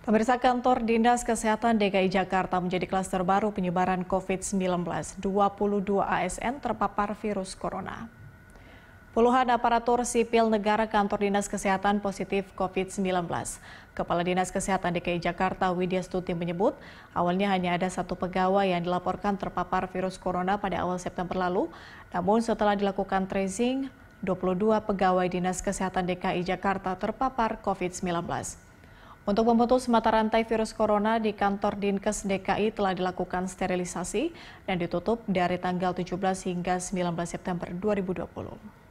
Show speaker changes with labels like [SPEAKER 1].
[SPEAKER 1] Pemirsa kantor Dinas Kesehatan DKI Jakarta menjadi klaster baru penyebaran COVID-19. 22 ASN terpapar virus corona. Puluhan aparatur sipil negara kantor Dinas Kesehatan positif COVID-19. Kepala Dinas Kesehatan DKI Jakarta Widya Stuti menyebut, awalnya hanya ada satu pegawai yang dilaporkan terpapar virus corona pada awal September lalu. Namun setelah dilakukan tracing, 22 pegawai Dinas Kesehatan DKI Jakarta terpapar COVID-19. Untuk memutus mata rantai virus corona di kantor Dinkes DKI telah dilakukan sterilisasi dan ditutup dari tanggal 17 hingga 19 September 2020.